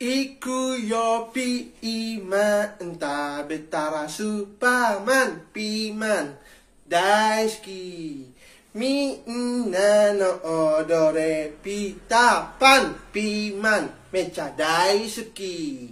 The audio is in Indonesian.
Iku yopi pi ima enta betara supaman piman daiski mi na no odore pitapan piman mecha daisuki